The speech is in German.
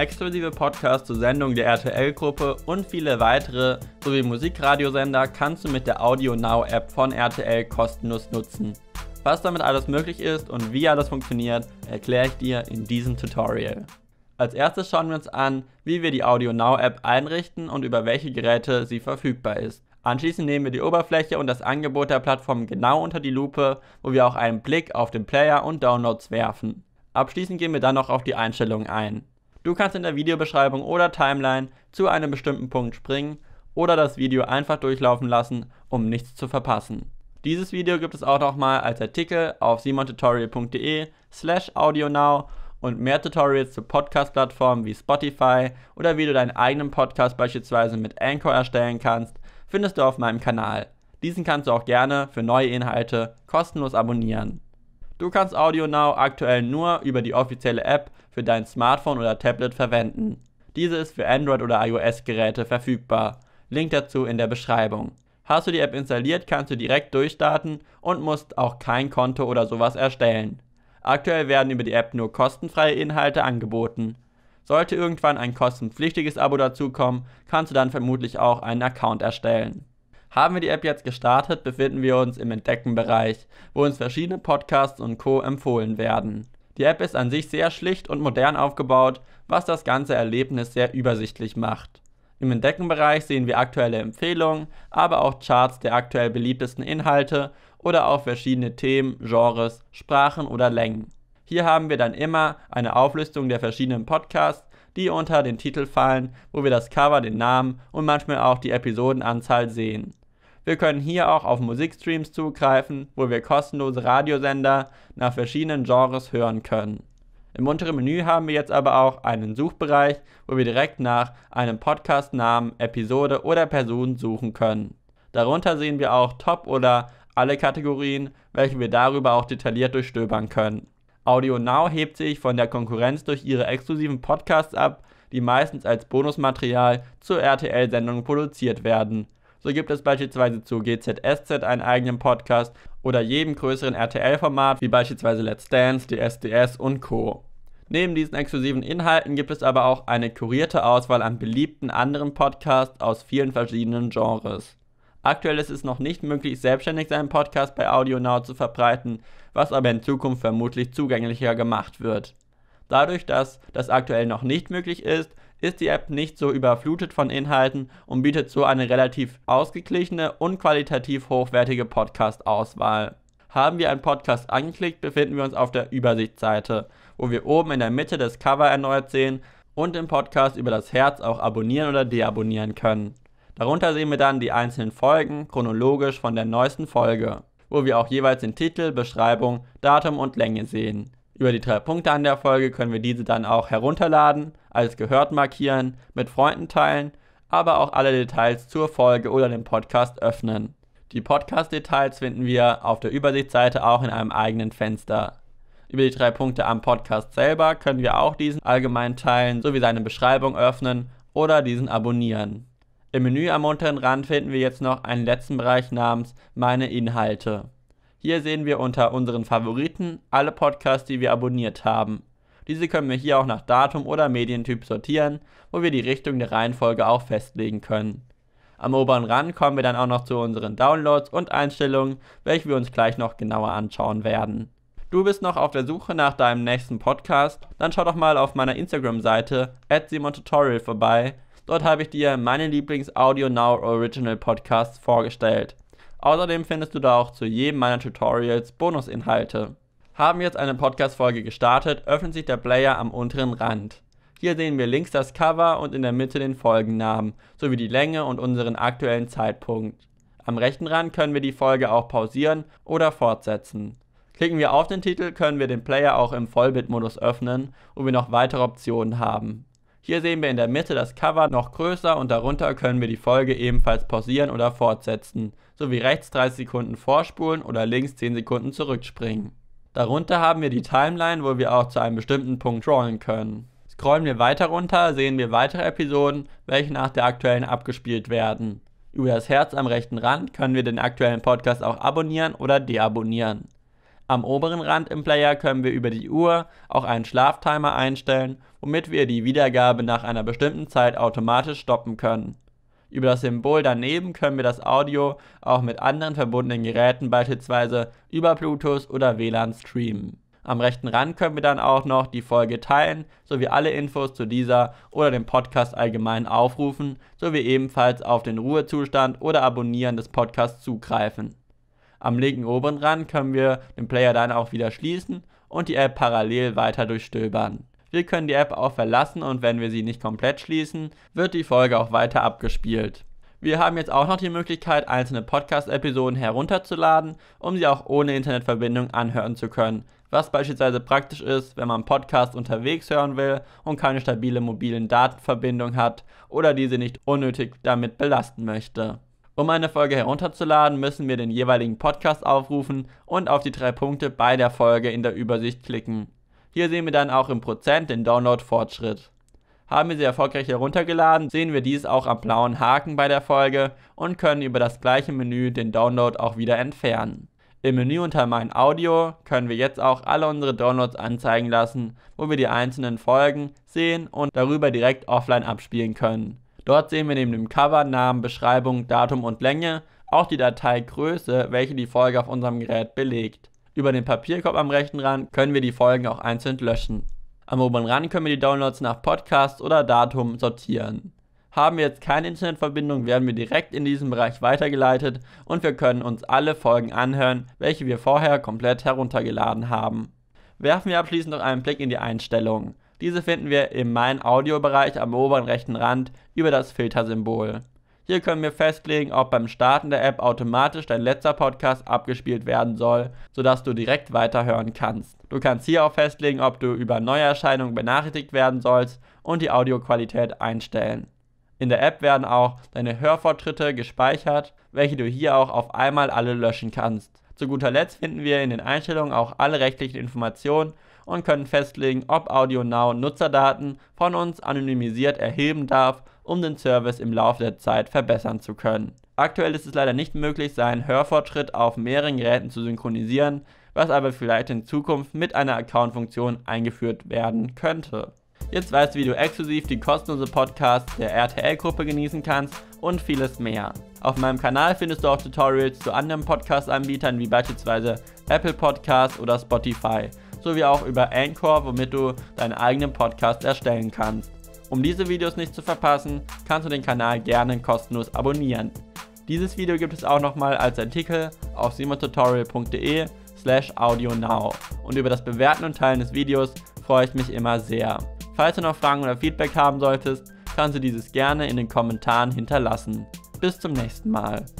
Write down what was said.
Exklusive Podcasts zur Sendung der RTL-Gruppe und viele weitere sowie Musikradiosender kannst du mit der Audio Now App von RTL kostenlos nutzen. Was damit alles möglich ist und wie alles funktioniert, erkläre ich dir in diesem Tutorial. Als erstes schauen wir uns an, wie wir die Audio Now App einrichten und über welche Geräte sie verfügbar ist. Anschließend nehmen wir die Oberfläche und das Angebot der Plattform genau unter die Lupe, wo wir auch einen Blick auf den Player und Downloads werfen. Abschließend gehen wir dann noch auf die Einstellungen ein. Du kannst in der Videobeschreibung oder Timeline zu einem bestimmten Punkt springen oder das Video einfach durchlaufen lassen, um nichts zu verpassen. Dieses Video gibt es auch nochmal als Artikel auf simontutorial.de slash audionow und mehr Tutorials zu Podcast-Plattformen wie Spotify oder wie du deinen eigenen Podcast beispielsweise mit Anchor erstellen kannst, findest du auf meinem Kanal. Diesen kannst du auch gerne für neue Inhalte kostenlos abonnieren. Du kannst Audio Now aktuell nur über die offizielle App für dein Smartphone oder Tablet verwenden. Diese ist für Android- oder iOS-Geräte verfügbar. Link dazu in der Beschreibung. Hast du die App installiert, kannst du direkt durchstarten und musst auch kein Konto oder sowas erstellen. Aktuell werden über die App nur kostenfreie Inhalte angeboten. Sollte irgendwann ein kostenpflichtiges Abo dazukommen, kannst du dann vermutlich auch einen Account erstellen. Haben wir die App jetzt gestartet, befinden wir uns im Entdeckenbereich, wo uns verschiedene Podcasts und Co. empfohlen werden. Die App ist an sich sehr schlicht und modern aufgebaut, was das ganze Erlebnis sehr übersichtlich macht. Im Entdeckenbereich sehen wir aktuelle Empfehlungen, aber auch Charts der aktuell beliebtesten Inhalte oder auch verschiedene Themen, Genres, Sprachen oder Längen. Hier haben wir dann immer eine Auflistung der verschiedenen Podcasts, die unter den Titel fallen, wo wir das Cover, den Namen und manchmal auch die Episodenanzahl sehen. Wir können hier auch auf Musikstreams zugreifen, wo wir kostenlose Radiosender nach verschiedenen Genres hören können. Im unteren Menü haben wir jetzt aber auch einen Suchbereich, wo wir direkt nach einem Podcast-Namen, Episode oder Person suchen können. Darunter sehen wir auch Top oder alle Kategorien, welche wir darüber auch detailliert durchstöbern können. Audio Now hebt sich von der Konkurrenz durch ihre exklusiven Podcasts ab, die meistens als Bonusmaterial zur RTL-Sendung produziert werden. So gibt es beispielsweise zu GZSZ einen eigenen Podcast oder jedem größeren RTL-Format wie beispielsweise Let's Dance, DSDS und Co. Neben diesen exklusiven Inhalten gibt es aber auch eine kurierte Auswahl an beliebten anderen Podcasts aus vielen verschiedenen Genres. Aktuell ist es noch nicht möglich, selbstständig seinen Podcast bei AudioNow zu verbreiten, was aber in Zukunft vermutlich zugänglicher gemacht wird. Dadurch, dass das aktuell noch nicht möglich ist, ist die App nicht so überflutet von Inhalten und bietet so eine relativ ausgeglichene und qualitativ hochwertige Podcast-Auswahl. Haben wir einen Podcast angeklickt, befinden wir uns auf der Übersichtsseite, wo wir oben in der Mitte das Cover erneut sehen und den Podcast über das Herz auch abonnieren oder deabonnieren können. Darunter sehen wir dann die einzelnen Folgen chronologisch von der neuesten Folge, wo wir auch jeweils den Titel, Beschreibung, Datum und Länge sehen. Über die drei Punkte an der Folge können wir diese dann auch herunterladen, als gehört markieren, mit Freunden teilen, aber auch alle Details zur Folge oder dem Podcast öffnen. Die Podcast-Details finden wir auf der Übersichtsseite auch in einem eigenen Fenster. Über die drei Punkte am Podcast selber können wir auch diesen allgemein teilen sowie seine Beschreibung öffnen oder diesen abonnieren. Im Menü am unteren Rand finden wir jetzt noch einen letzten Bereich namens Meine Inhalte. Hier sehen wir unter unseren Favoriten alle Podcasts, die wir abonniert haben. Diese können wir hier auch nach Datum oder Medientyp sortieren, wo wir die Richtung der Reihenfolge auch festlegen können. Am oberen Rand kommen wir dann auch noch zu unseren Downloads und Einstellungen, welche wir uns gleich noch genauer anschauen werden. Du bist noch auf der Suche nach deinem nächsten Podcast? Dann schau doch mal auf meiner Instagram-Seite @simontutorial vorbei. Dort habe ich dir meine Lieblings-Audio Now Original Podcasts vorgestellt. Außerdem findest du da auch zu jedem meiner Tutorials Bonusinhalte. Haben wir jetzt eine Podcast-Folge gestartet, öffnet sich der Player am unteren Rand. Hier sehen wir links das Cover und in der Mitte den Folgennamen, sowie die Länge und unseren aktuellen Zeitpunkt. Am rechten Rand können wir die Folge auch pausieren oder fortsetzen. Klicken wir auf den Titel, können wir den Player auch im Vollbildmodus öffnen, wo wir noch weitere Optionen haben. Hier sehen wir in der Mitte das Cover noch größer und darunter können wir die Folge ebenfalls pausieren oder fortsetzen, sowie rechts 30 Sekunden vorspulen oder links 10 Sekunden zurückspringen. Darunter haben wir die Timeline, wo wir auch zu einem bestimmten Punkt scrollen können. Scrollen wir weiter runter, sehen wir weitere Episoden, welche nach der aktuellen abgespielt werden. Über das Herz am rechten Rand können wir den aktuellen Podcast auch abonnieren oder deabonnieren. Am oberen Rand im Player können wir über die Uhr auch einen Schlaftimer einstellen, womit wir die Wiedergabe nach einer bestimmten Zeit automatisch stoppen können. Über das Symbol daneben können wir das Audio auch mit anderen verbundenen Geräten beispielsweise über Bluetooth oder WLAN streamen. Am rechten Rand können wir dann auch noch die Folge teilen, sowie alle Infos zu dieser oder dem Podcast allgemein aufrufen, sowie ebenfalls auf den Ruhezustand oder Abonnieren des Podcasts zugreifen. Am linken oberen Rand können wir den Player dann auch wieder schließen und die App parallel weiter durchstöbern. Wir können die App auch verlassen und wenn wir sie nicht komplett schließen, wird die Folge auch weiter abgespielt. Wir haben jetzt auch noch die Möglichkeit, einzelne Podcast-Episoden herunterzuladen, um sie auch ohne Internetverbindung anhören zu können, was beispielsweise praktisch ist, wenn man Podcasts unterwegs hören will und keine stabile mobilen Datenverbindung hat oder diese nicht unnötig damit belasten möchte. Um eine Folge herunterzuladen, müssen wir den jeweiligen Podcast aufrufen und auf die drei Punkte bei der Folge in der Übersicht klicken. Hier sehen wir dann auch im Prozent den Download-Fortschritt. Haben wir sie erfolgreich heruntergeladen, sehen wir dies auch am blauen Haken bei der Folge und können über das gleiche Menü den Download auch wieder entfernen. Im Menü unter Mein Audio können wir jetzt auch alle unsere Downloads anzeigen lassen, wo wir die einzelnen Folgen sehen und darüber direkt offline abspielen können. Dort sehen wir neben dem Cover Namen, Beschreibung, Datum und Länge auch die Dateigröße, welche die Folge auf unserem Gerät belegt. Über den Papierkorb am rechten Rand können wir die Folgen auch einzeln löschen. Am oberen Rand können wir die Downloads nach Podcast oder Datum sortieren. Haben wir jetzt keine Internetverbindung, werden wir direkt in diesem Bereich weitergeleitet und wir können uns alle Folgen anhören, welche wir vorher komplett heruntergeladen haben. Werfen wir abschließend noch einen Blick in die Einstellungen. Diese finden wir im Mein Audio-Bereich am oberen rechten Rand über das Filtersymbol. Hier können wir festlegen, ob beim Starten der App automatisch dein letzter Podcast abgespielt werden soll, sodass du direkt weiterhören kannst. Du kannst hier auch festlegen, ob du über Neuerscheinungen benachrichtigt werden sollst und die Audioqualität einstellen. In der App werden auch deine Hörfortschritte gespeichert, welche du hier auch auf einmal alle löschen kannst. Zu guter Letzt finden wir in den Einstellungen auch alle rechtlichen Informationen und können festlegen, ob AudioNow Nutzerdaten von uns anonymisiert erheben darf, um den Service im Laufe der Zeit verbessern zu können. Aktuell ist es leider nicht möglich, seinen Hörfortschritt auf mehreren Geräten zu synchronisieren, was aber vielleicht in Zukunft mit einer Account-Funktion eingeführt werden könnte. Jetzt weißt du, wie du exklusiv die kostenlose Podcasts der RTL-Gruppe genießen kannst und vieles mehr. Auf meinem Kanal findest du auch Tutorials zu anderen Podcast-Anbietern wie beispielsweise Apple Podcasts oder Spotify sowie auch über Anchor, womit du deinen eigenen Podcast erstellen kannst. Um diese Videos nicht zu verpassen, kannst du den Kanal gerne kostenlos abonnieren. Dieses Video gibt es auch nochmal als Artikel auf simontutorial.de slash audio now. und über das Bewerten und Teilen des Videos freue ich mich immer sehr. Falls du noch Fragen oder Feedback haben solltest, kannst du dieses gerne in den Kommentaren hinterlassen. Bis zum nächsten Mal.